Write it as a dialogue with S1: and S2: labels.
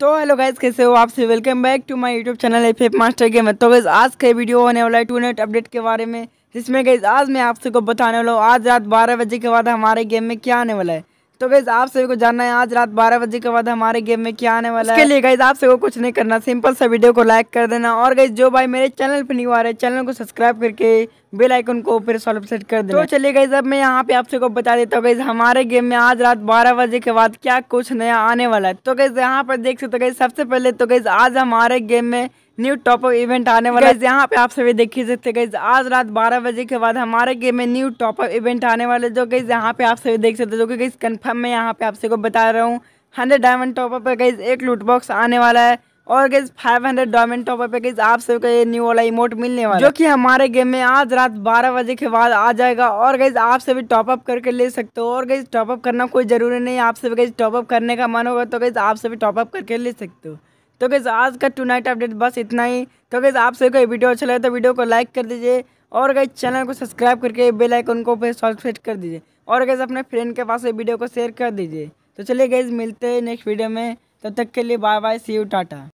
S1: तो hello guys कैसे हो आपसे welcome back to my YouTube channel F F master game तो गैस आज का वीडियो होने वाला है टू नेट अपडेट के बारे में जिसमें गैस आज मैं आप सबको बताने वाला हूँ आज रात बारह बजे के बाद हमारे गेम में क्या आने वाला है तो गैस आप सभी को जानना है आज रात बारह बजे के बाद हमारे गेम में क्या आने वाला है इसके लिए आप सभी को कुछ नहीं करना सिंपल सा वीडियो को लाइक कर देना और गैस जो भाई मेरे चैनल पर नहीं आ रहे चैनल को सब्सक्राइब करके बेल आइकन को फिर सॉल्व सेट कर दे तो चलिए गई अब मैं यहाँ पे आप को बता देता हूँ गई हमारे गेम में आज रात बारह बजे के बाद क्या कुछ नया आने वाला है तो गई यहाँ पर देख सकते गई सबसे पहले तो गई आज हमारे गेम में न्यू टॉपअप इवेंट आने वाला है यहाँ पे आप सभी देख ही सकते गई आज रात 12 बजे के बाद हमारे गेम में न्यू टॉपअप इवेंट आने वाले जो गई यहाँ पे आप सभी देख सकते हो जो कि गई कन्फर्म मैं यहाँ पे आपसे को बता रहा हूँ हंड्रेड डायमंड टॉपअप अप गई एक लूट बॉक्स आने वाला है और गई फाइव हंड्रेड डायमंड टॉप पे गई आप सबको ये न्यू वाला इमोट मिलने वाला जो कि हमारे गेम में आज रात बारह बजे के बाद आ जाएगा और गई आप सभी टॉपअप करके ले सकते हो और गई टॉपअप करना कोई ज़रूरी नहीं आप सभी गई टॉपअप करने का मन होगा तो गई आप सभी टॉपअप करके ले सकते हो तो गैस आज का टू नाइट अपडेट बस इतना ही तो गैस आप सभी को वीडियो अच्छा लगे तो वीडियो को लाइक कर दीजिए और गैस चैनल को सब्सक्राइब करके बेलाइक को फिर कर दीजिए और गैस अपने फ्रेंड के पास वीडियो को शेयर कर दीजिए तो चलिए गैस मिलते हैं नेक्स्ट वीडियो में तब तो तक के लिए bye bye see you Tata